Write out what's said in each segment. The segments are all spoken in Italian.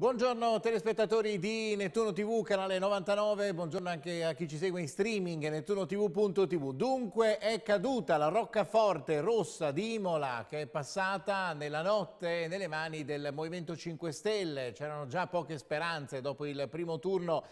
Buongiorno telespettatori di Nettuno TV, canale 99, buongiorno anche a chi ci segue in streaming, nettunotv.tv. Dunque è caduta la roccaforte rossa di Imola che è passata nella notte nelle mani del Movimento 5 Stelle. C'erano già poche speranze dopo il primo turno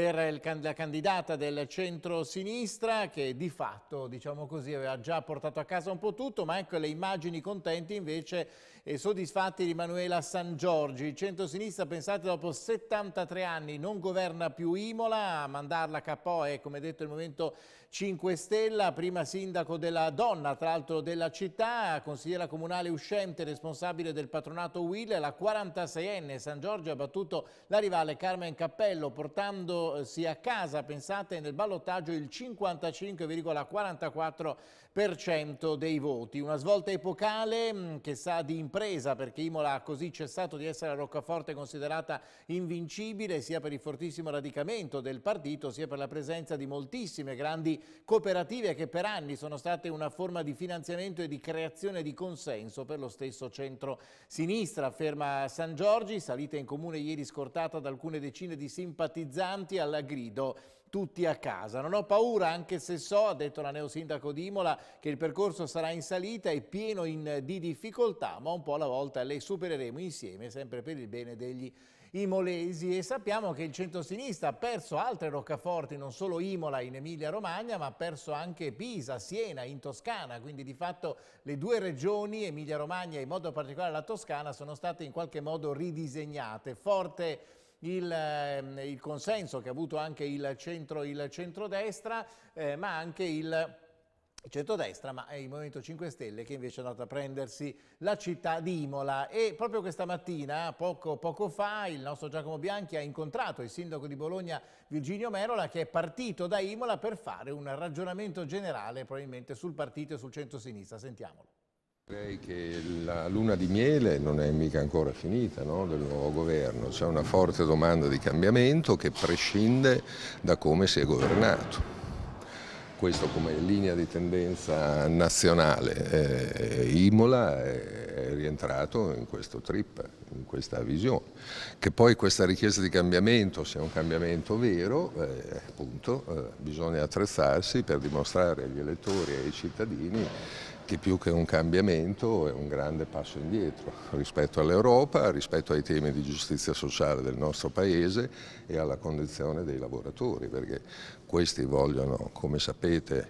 per la candidata del centro-sinistra che di fatto, diciamo così, aveva già portato a casa un po' tutto, ma ecco le immagini contenti invece e soddisfatti di Manuela San Giorgi. Il centro-sinistra, pensate, dopo 73 anni non governa più Imola, a mandarla a capo è, come detto, il Movimento 5 Stella, prima sindaco della donna, tra l'altro della città, consigliera comunale uscente, responsabile del patronato Will, la 46enne San Giorgi ha battuto la rivale Carmen Cappello, portando voto sia a casa, pensate nel ballottaggio il 55,44% 3% dei voti. Una svolta epocale mm, che sa di impresa perché Imola ha così cessato di essere la roccaforte considerata invincibile sia per il fortissimo radicamento del partito sia per la presenza di moltissime grandi cooperative che per anni sono state una forma di finanziamento e di creazione di consenso per lo stesso centro-sinistra. Afferma San Giorgi, salita in comune ieri scortata da alcune decine di simpatizzanti alla grido tutti a casa. Non ho paura, anche se so, ha detto la neosindaco di Imola, che il percorso sarà in salita e pieno in, di difficoltà, ma un po' alla volta le supereremo insieme, sempre per il bene degli imolesi. E sappiamo che il centrosinistra ha perso altre roccaforti, non solo Imola in Emilia-Romagna, ma ha perso anche Pisa, Siena, in Toscana. Quindi di fatto le due regioni, Emilia-Romagna e in modo particolare la Toscana, sono state in qualche modo ridisegnate. Forte il, ehm, il, consenso che ha avuto anche il, centro, il centrodestra, eh, ma anche il centrodestra, ma è il Movimento 5 Stelle che invece è andato a prendersi la città di Imola. E proprio questa mattina, poco, poco fa, il nostro Giacomo Bianchi ha incontrato il sindaco di Bologna, Virginio Merola, che è partito da Imola per fare un ragionamento generale probabilmente sul partito e sul centro-sinistra. Sentiamolo. Direi che la luna di miele non è mica ancora finita no, del nuovo governo, c'è una forte domanda di cambiamento che prescinde da come si è governato. Questo come linea di tendenza nazionale. Eh, Imola è rientrato in questo trip, in questa visione. Che poi questa richiesta di cambiamento sia un cambiamento vero, eh, appunto, eh, bisogna attrezzarsi per dimostrare agli elettori e ai cittadini infatti più che un cambiamento è un grande passo indietro rispetto all'Europa, rispetto ai temi di giustizia sociale del nostro Paese e alla condizione dei lavoratori, perché questi vogliono, come sapete,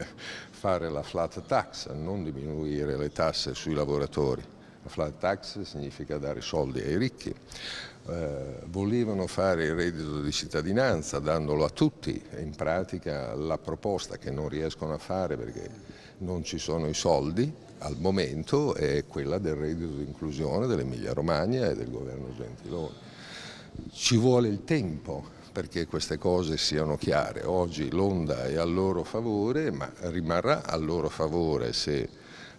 fare la flat tax, non diminuire le tasse sui lavoratori. La flat tax significa dare soldi ai ricchi eh, volevano fare il reddito di cittadinanza dandolo a tutti, in pratica la proposta che non riescono a fare perché non ci sono i soldi al momento è quella del reddito di inclusione dell'Emilia Romagna e del governo Gentiloni. Ci vuole il tempo perché queste cose siano chiare. Oggi l'onda è a loro favore, ma rimarrà a loro favore se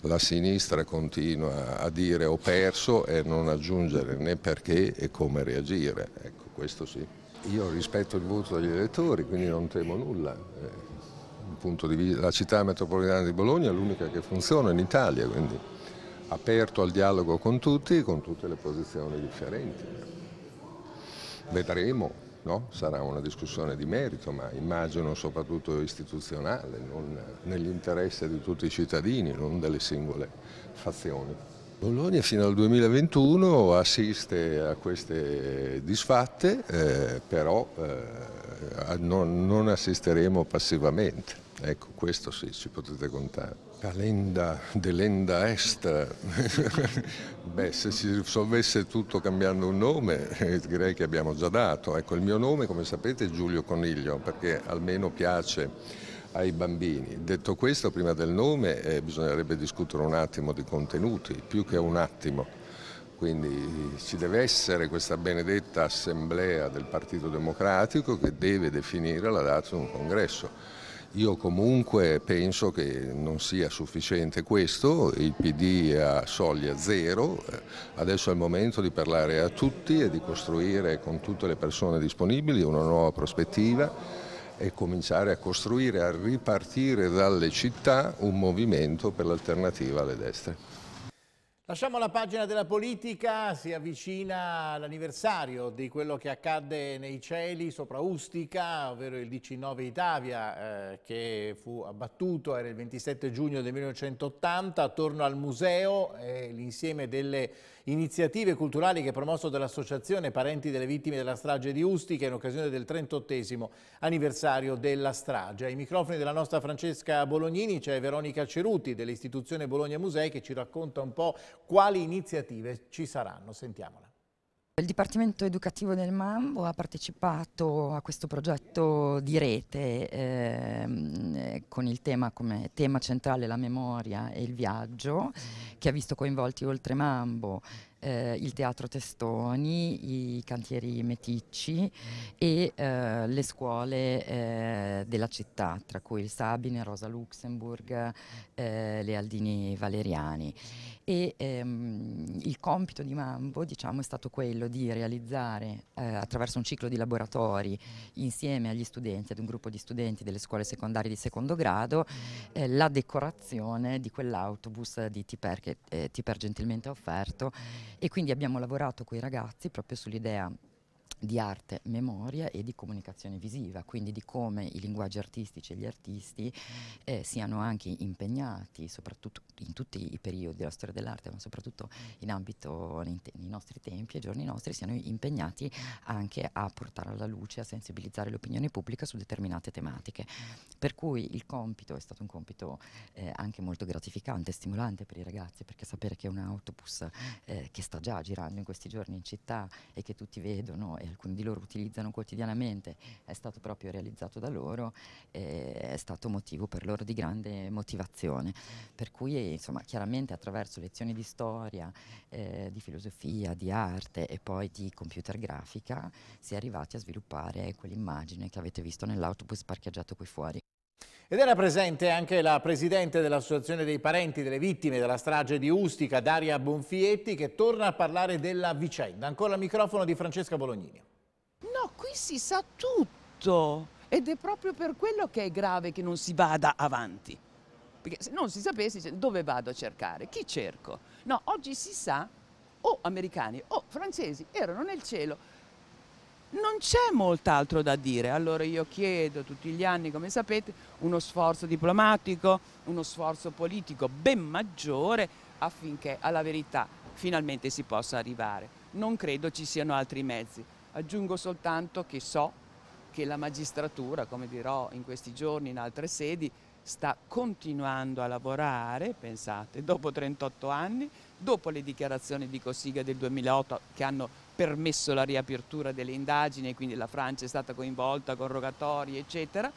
la sinistra continua a dire ho perso e non aggiungere né perché e come reagire. Ecco, questo sì. Io rispetto il voto degli elettori, quindi non temo nulla. Eh, vista, la città metropolitana di Bologna è l'unica che funziona in Italia, quindi aperto al dialogo con tutti, con tutte le posizioni differenti. Vedremo no? sarà una discussione di merito, ma immagino soprattutto istituzionale, nell'interesse di tutti i cittadini, non delle singole fazioni. Bologna fino al 2021 assiste a queste disfatte, eh, però eh, non, non assisteremo passivamente. Ecco, questo sì, ci potete contare. Calenda, delenda est, Beh, se si risolvesse tutto cambiando un nome eh, direi che abbiamo già dato. Ecco, il mio nome come sapete è Giulio Coniglio perché almeno piace ai bambini. Detto questo, prima del nome eh, bisognerebbe discutere un attimo di contenuti, più che un attimo. Quindi ci deve essere questa benedetta assemblea del Partito Democratico che deve definire la data di un congresso io comunque penso che non sia sufficiente questo, il PD ha soglia zero, eh, adesso è il momento di parlare a tutti e di costruire con tutte le persone disponibili una nuova prospettiva e cominciare a costruire, a ripartire dalle città un movimento per l'alternativa alle destre. Lasciamo la pagina della politica, si avvicina l'anniversario di quello che accadde nei cieli sopra Ustica, ovvero il 19 Italia eh, che fu abbattuto, era il 27 giugno del 1980, attorno al museo eh, l'insieme delle iniziative culturali che è promosso dall'associazione Parenti delle Vittime della Strage di Ustica in occasione del 38 anniversario della strage. Ai microfoni della nostra Francesca Bolognini c'è Veronica Ceruti dell'istituzione Bologna Musei che ci racconta un po' Quali iniziative ci saranno? Sentiamola. Il Dipartimento Educativo del Mambo ha partecipato a questo progetto di rete ehm, eh, con il tema come tema centrale la memoria e il viaggio mm. che ha visto coinvolti oltre Mambo eh, il Teatro Testoni, i cantieri Meticci e eh, le scuole eh, della città, tra cui il Sabine, Rosa Luxemburg, eh, le Aldini Valeriani. E, ehm, il compito di Mambo diciamo, è stato quello di realizzare eh, attraverso un ciclo di laboratori insieme agli studenti, ad un gruppo di studenti delle scuole secondarie di secondo grado, eh, la decorazione di quell'autobus di Tiper che Tiper gentilmente ha offerto e quindi abbiamo lavorato con i ragazzi proprio sull'idea di arte, memoria e di comunicazione visiva, quindi di come i linguaggi artistici e gli artisti eh, siano anche impegnati, soprattutto in tutti i periodi della storia dell'arte, ma soprattutto in ambito nei, nei nostri tempi e giorni nostri, siano impegnati anche a portare alla luce, a sensibilizzare l'opinione pubblica su determinate tematiche. Per cui il compito è stato un compito eh, anche molto gratificante, stimolante per i ragazzi, perché sapere che è un autobus eh, che sta già girando in questi giorni in città e che tutti vedono alcuni di loro utilizzano quotidianamente, è stato proprio realizzato da loro e è stato motivo per loro di grande motivazione. Per cui insomma, chiaramente attraverso lezioni di storia, eh, di filosofia, di arte e poi di computer grafica si è arrivati a sviluppare quell'immagine che avete visto nell'autobus parcheggiato qui fuori. Ed era presente anche la presidente dell'Associazione dei Parenti delle Vittime della strage di Ustica, Daria Bonfietti, che torna a parlare della vicenda. Ancora il microfono di Francesca Bolognini. No, qui si sa tutto ed è proprio per quello che è grave che non si vada avanti. Perché se non si sapesse dove vado a cercare, chi cerco? No, oggi si sa, o americani o francesi erano nel cielo non c'è molt'altro da dire, allora io chiedo tutti gli anni, come sapete, uno sforzo diplomatico, uno sforzo politico ben maggiore affinché alla verità finalmente si possa arrivare. Non credo ci siano altri mezzi, aggiungo soltanto che so che la magistratura, come dirò in questi giorni in altre sedi, sta continuando a lavorare, pensate, dopo 38 anni, dopo le dichiarazioni di Cossiga del 2008 che hanno permesso la riapertura delle indagini, quindi la Francia è stata coinvolta con rogatori, eccetera.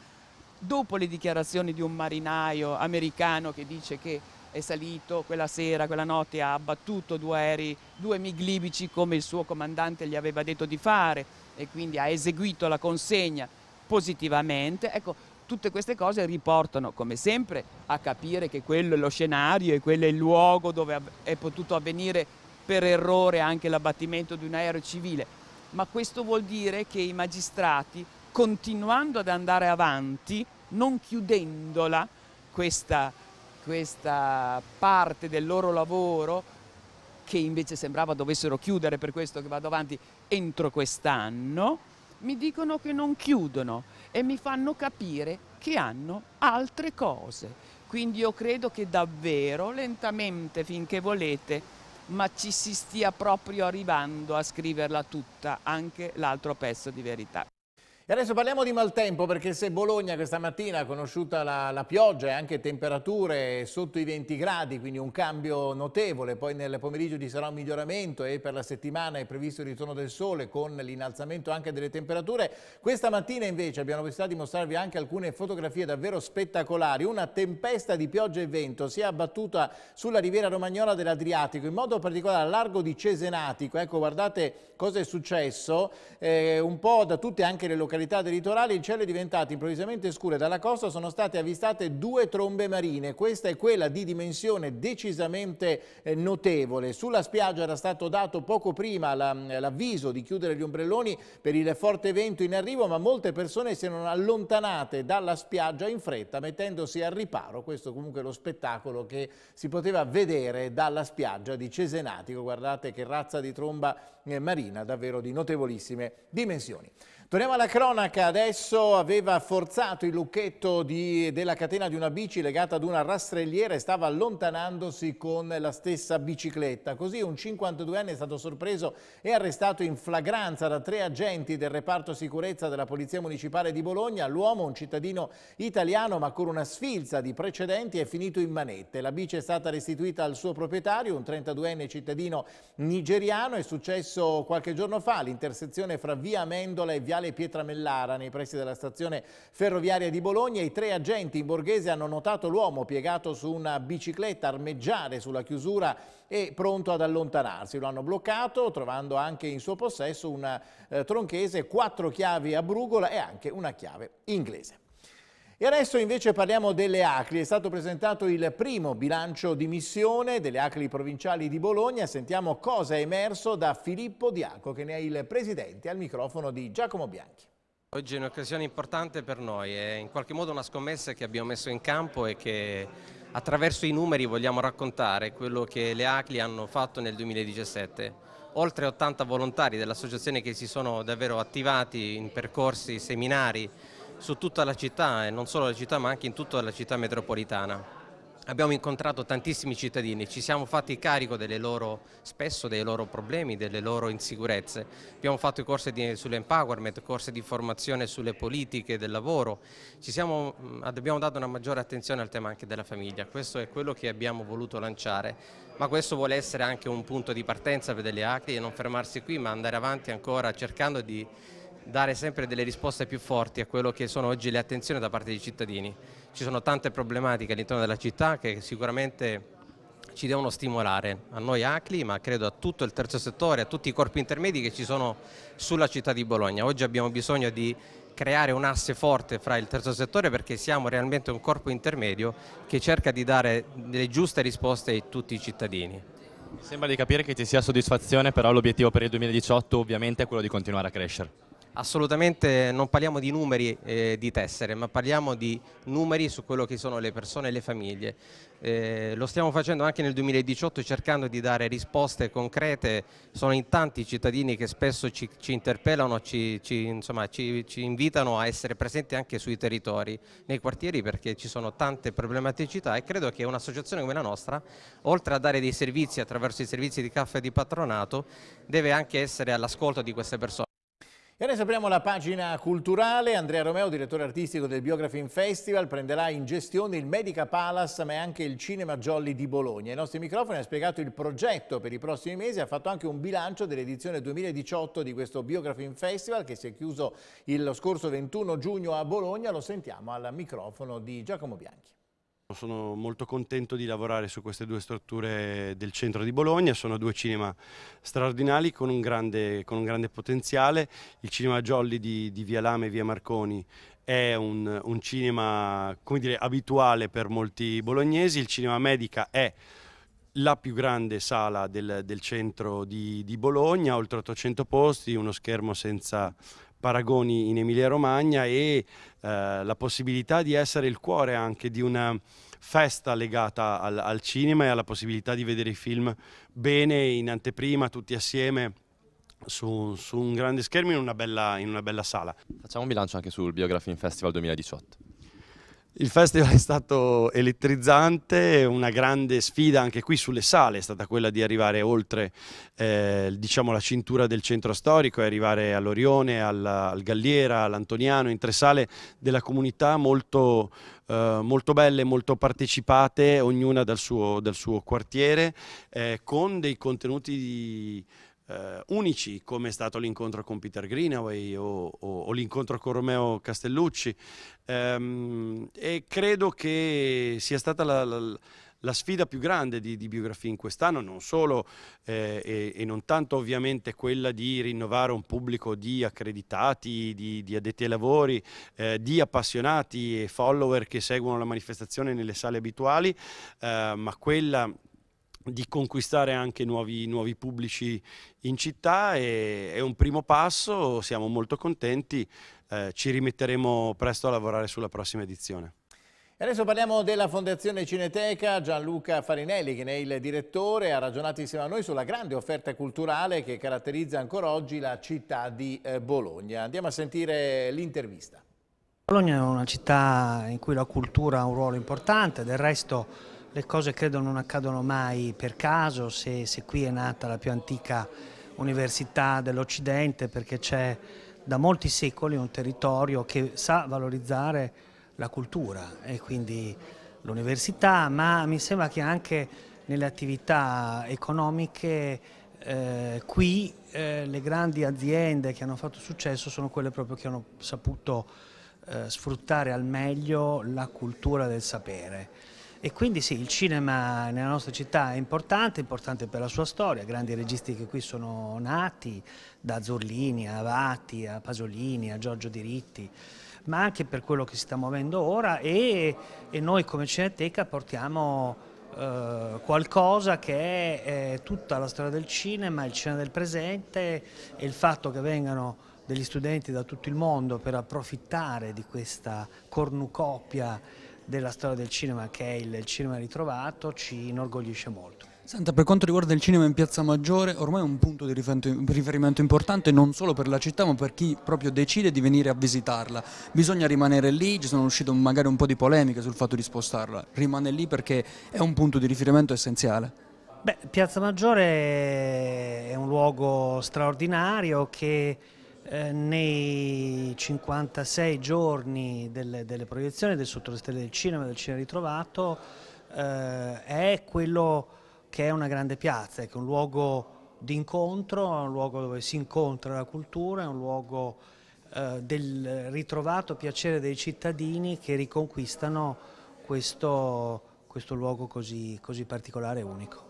Dopo le dichiarazioni di un marinaio americano che dice che è salito quella sera, quella notte, ha abbattuto due aerei, due MiG libici come il suo comandante gli aveva detto di fare e quindi ha eseguito la consegna positivamente. Ecco, tutte queste cose riportano, come sempre, a capire che quello è lo scenario e quello è il luogo dove è potuto avvenire per errore anche l'abbattimento di un aereo civile, ma questo vuol dire che i magistrati, continuando ad andare avanti, non chiudendola questa, questa parte del loro lavoro, che invece sembrava dovessero chiudere, per questo che vado avanti entro quest'anno, mi dicono che non chiudono e mi fanno capire che hanno altre cose. Quindi io credo che davvero, lentamente, finché volete, ma ci si stia proprio arrivando a scriverla tutta, anche l'altro pezzo di verità. E adesso parliamo di maltempo perché se Bologna questa mattina ha conosciuto la, la, pioggia e anche temperature sotto i 20 gradi, quindi un cambio notevole, poi nel pomeriggio ci sarà un miglioramento e per la settimana è previsto il ritorno del sole con l'innalzamento anche delle temperature, questa mattina invece abbiamo possibilità di mostrarvi anche alcune fotografie davvero spettacolari, una tempesta di pioggia e vento si è abbattuta sulla riviera romagnola dell'Adriatico, in modo particolare al largo di Cesenatico, ecco guardate cosa è successo, eh, un po' da tutte anche le località località del litorale il cielo è diventato improvvisamente scuro e dalla costa sono state avvistate due trombe marine. Questa è quella di dimensione decisamente eh, notevole. Sulla spiaggia era stato dato poco prima eh, l'avviso di chiudere gli ombrelloni per il forte vento in arrivo, ma molte persone si erano allontanate dalla spiaggia in fretta mettendosi al riparo. Questo comunque è lo spettacolo che si poteva vedere dalla spiaggia di Cesenatico. Guardate che razza di tromba eh, marina, davvero di notevolissime dimensioni. Torniamo alla cronaca, adesso aveva forzato il lucchetto di, della catena di una bici legata ad una rastrelliera e stava allontanandosi con la stessa bicicletta. Così un 52enne è stato sorpreso e arrestato in flagranza da tre agenti del reparto sicurezza della Polizia Municipale di Bologna. L'uomo, un cittadino italiano ma con una sfilza di precedenti, è finito in manette. La bici è stata restituita al suo proprietario, un 32enne cittadino nigeriano. È successo qualche giorno fa all'intersezione fra via Mendola e via Viale Pietramellara nei pressi della stazione ferroviaria di Bologna. I tre agenti in borghese hanno notato l'uomo piegato su una bicicletta armeggiare sulla chiusura e pronto ad allontanarsi. Lo hanno bloccato trovando anche in suo possesso una eh, tronchese, quattro chiavi a brugola e anche una chiave inglese. E adesso invece parliamo delle ACLI. È stato presentato il primo bilancio di missione delle ACLI provinciali di Bologna. Sentiamo cosa è emerso da Filippo Diaco, che ne è il presidente, al microfono di Giacomo Bianchi. Oggi è un'occasione importante per noi, è in qualche modo una scommessa che abbiamo messo in campo e che attraverso i numeri vogliamo raccontare quello che le ACLI hanno fatto nel 2017 oltre 80 volontari dell'associazione che si sono davvero attivati in percorsi, seminari su tutta la città e non solo la città ma anche in tutta la città metropolitana. Abbiamo incontrato tantissimi cittadini, ci siamo fatti carico loro, spesso dei loro problemi, delle loro insicurezze. Abbiamo fatto corsi sull'empowerment, corsi di formazione sulle politiche del lavoro. Siamo, abbiamo dato una maggiore attenzione al tema anche della famiglia. Questo è quello che abbiamo voluto lanciare. Ma questo vuole essere anche un punto di partenza per delle acri e non fermarsi qui, ma andare avanti ancora cercando di dare sempre delle risposte più forti a quello che sono oggi le attenzioni da parte dei cittadini. Ci sono tante problematiche all'interno della città che sicuramente ci devono stimolare, a noi ACLI, ma credo a tutto il terzo settore, a tutti i corpi intermedi che ci sono sulla città di Bologna. Oggi abbiamo bisogno di creare un asse forte fra il terzo settore perché siamo realmente un corpo intermedio che cerca di dare le giuste risposte a tutti i cittadini. Mi sembra di capire che ci sia soddisfazione, però l'obiettivo per il 2018 ovviamente è quello di continuare a crescere. Assolutamente non parliamo di numeri eh, di tessere, ma parliamo di numeri su quello che sono le persone e le famiglie. Eh, lo stiamo facendo anche nel 2018 cercando di dare risposte concrete, sono in tanti i cittadini che spesso ci, ci interpellano, ci, ci, insomma, ci, invitano a essere presenti anche sui territori, nei quartieri perché ci sono tante problematicità e credo che un'associazione come la nostra, oltre a dare dei servizi attraverso i servizi di caffè e di patronato, deve anche essere all'ascolto di queste persone. E adesso apriamo la pagina culturale. Andrea Romeo, direttore artistico del Biografin Festival, prenderà in gestione il Medica Palace ma anche il Cinema Jolly di Bologna. Ai nostri microfoni ha spiegato il progetto per i prossimi mesi, ha fatto anche un bilancio dell'edizione 2018 di questo Biografin Festival che si è chiuso lo scorso 21 giugno a Bologna. Lo sentiamo al microfono di Giacomo Bianchi. Ecco, sono molto contento di lavorare su queste due strutture del centro di Bologna, sono due cinema straordinari con un grande, con un grande potenziale. Il cinema Jolly di, di, Via Lame e Via Marconi è un, un cinema dire, abituale per molti bolognesi, il cinema medica è la più grande sala del, del centro di, di Bologna, oltre 800 posti, uno schermo senza paragoni in Emilia-Romagna e eh, la possibilità di essere il cuore anche di una festa legata al, al cinema e alla possibilità di vedere i film bene in anteprima, tutti assieme. Su, su, un grande schermo in una, bella, in una bella sala. Facciamo un bilancio anche sul Biography Festival 2018. Il festival è stato elettrizzante, una grande sfida anche qui sulle sale è stata quella di arrivare oltre eh, diciamo, la cintura del centro storico e arrivare all'Orione, al, al, Galliera, all'Antoniano, in tre sale della comunità molto, eh, molto belle, molto partecipate, ognuna dal suo, dal suo quartiere, eh, con dei contenuti di eh, unici come è stato l'incontro con Peter Greenaway o, o, o l'incontro con Romeo Castellucci ehm, e credo che sia stata la, la, la sfida più grande di, di biografia in quest'anno, non solo eh, e, e, non tanto ovviamente quella di rinnovare un pubblico di accreditati, di, di addetti ai lavori, eh, di appassionati e follower che seguono la manifestazione nelle sale abituali, eh, ma quella di conquistare anche nuovi, nuovi pubblici in città e, è un primo passo, siamo molto contenti, eh, ci rimetteremo presto a lavorare sulla prossima edizione. adesso parliamo della Fondazione Cineteca, Gianluca Farinelli che ne è il direttore, ha ragionato insieme a noi sulla grande offerta culturale che caratterizza ancora oggi la città di eh, Bologna. Andiamo a sentire l'intervista. Bologna è una città in cui la cultura ha un ruolo importante, del resto le cose credo non accadono mai per caso, se, se qui è nata la più antica università dell'Occidente, perché c'è da molti secoli un territorio che sa valorizzare la cultura e quindi l'università, ma mi sembra che anche nelle attività economiche eh, qui eh, le grandi aziende che hanno fatto successo sono quelle proprio che hanno saputo eh, sfruttare al meglio la cultura del sapere. E quindi sì, il cinema nella nostra città è importante, importante per la sua storia, grandi registi che qui sono nati, da Zurlini a Avati, a Pasolini, a Giorgio Diritti, ma anche per quello che si sta muovendo ora e, e noi come Cineteca portiamo eh, qualcosa che è, è tutta la storia del cinema, il cinema del presente e il fatto che vengano degli studenti da tutto il mondo per approfittare di questa cornucopia della storia del cinema che è il cinema ritrovato ci inorgoglisce molto. Senta, per quanto riguarda il cinema in Piazza Maggiore, ormai è un punto di riferimento importante non solo per la città ma per chi proprio decide di venire a visitarla. Bisogna rimanere lì, ci sono uscite magari un po' di polemiche sul fatto di spostarla, rimane lì perché è un punto di riferimento essenziale. Beh, Piazza Maggiore è un luogo straordinario che eh, nei 56 giorni delle, delle proiezioni del Sottostelle del Cinema, del Cinema Ritrovato, eh, è quello che è una grande piazza, è un luogo di incontro, è un luogo dove si incontra la cultura, è un luogo eh, del ritrovato piacere dei cittadini che riconquistano questo, questo luogo così, così particolare e unico.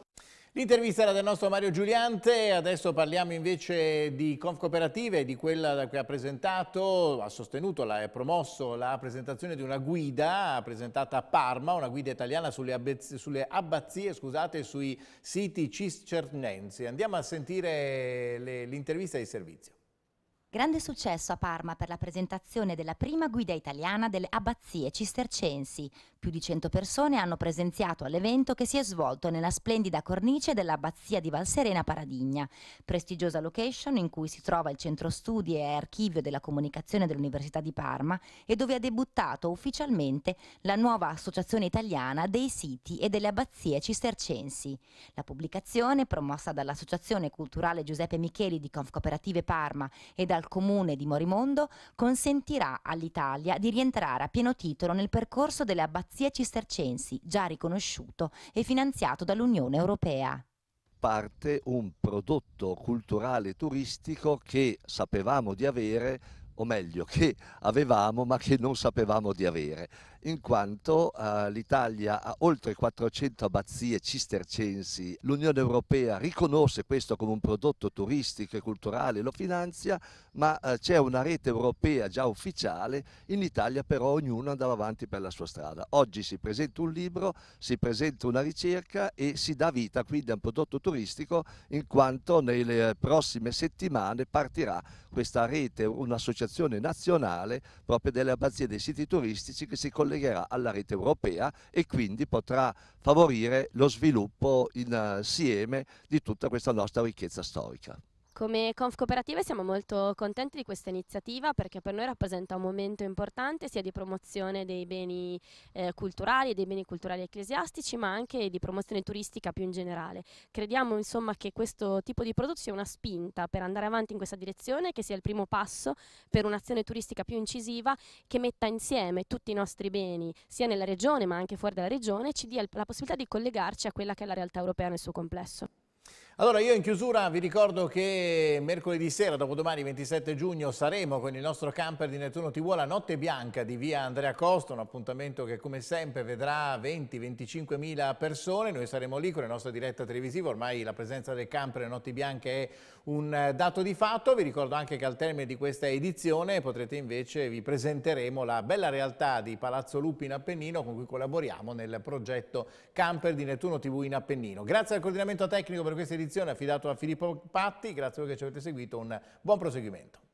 L'intervista era del nostro Mario Giuliante, adesso parliamo invece di Conf Confcooperative, di quella che ha presentato, ha sostenuto, ha promosso la presentazione di una guida presentata a Parma, una guida italiana sulle, abbazie, sulle abbazie scusate, sui siti cistercensi. Andiamo a sentire l'intervista di servizio. Grande successo a Parma per la presentazione della prima guida italiana delle abbazie cistercensi. Più di 100 persone hanno presenziato all'evento che si è svolto nella splendida cornice dell'abbazia di Valserena Paradigna, prestigiosa location in cui si trova il centro studi e archivio della comunicazione dell'Università di Parma e dove ha debuttato ufficialmente la nuova associazione italiana dei siti e delle abbazie cistercensi. La pubblicazione, promossa dall'Associazione Culturale Giuseppe Micheli di Confcooperative Parma e dal dal comune di Morimondo consentirà all'Italia di rientrare a pieno titolo nel percorso delle abbazie cistercensi, già riconosciuto e finanziato dall'Unione Europea parte un prodotto culturale turistico che sapevamo di avere, o meglio, che avevamo ma che non sapevamo di avere in quanto eh, l'Italia ha oltre 400 abbazie cistercensi, l'Unione Europea riconosce questo come un prodotto turistico e culturale, lo finanzia, ma eh, c'è una rete europea già ufficiale, in Italia però ognuno andava avanti per la sua strada. Oggi si presenta un libro, si presenta una ricerca e si dà vita quindi a un prodotto turistico in quanto nelle prossime settimane partirà questa rete, un'associazione nazionale proprio delle abbazie dei siti turistici che si collega collegherà alla rete europea e quindi potrà favorire lo sviluppo insieme eh, di tutta questa nostra ricchezza storica. Come Confcooperative siamo molto contenti di questa iniziativa perché per noi rappresenta un momento importante sia di promozione dei beni eh, culturali, dei beni culturali ecclesiastici, ma anche di promozione turistica più in generale. Crediamo insomma che questo tipo di prodotto sia una spinta per andare avanti in questa direzione, che sia il primo passo per un'azione turistica più incisiva che metta insieme tutti i nostri beni, sia nella regione ma anche fuori dalla regione, e ci dia la possibilità di collegarci a quella che è la realtà europea nel suo complesso. Allora io in chiusura vi ricordo che mercoledì sera, dopodomani 27 giugno, saremo con il nostro camper di Nettuno TV alla Notte Bianca di via Andrea Costa, un appuntamento che come sempre vedrà 20-25 mila persone, noi saremo lì con la nostra diretta televisiva, ormai la presenza del camper e Notti Bianche è un eh, dato di fatto. Vi ricordo anche che al termine di questa edizione potrete invece, vi presenteremo la bella realtà di Palazzo Lupi in Appennino con cui collaboriamo nel progetto Camper di Nettuno TV in Appennino. Grazie al coordinamento tecnico per questa edizione affidato a Filippo Patti, grazie a voi che ci avete seguito, un buon proseguimento.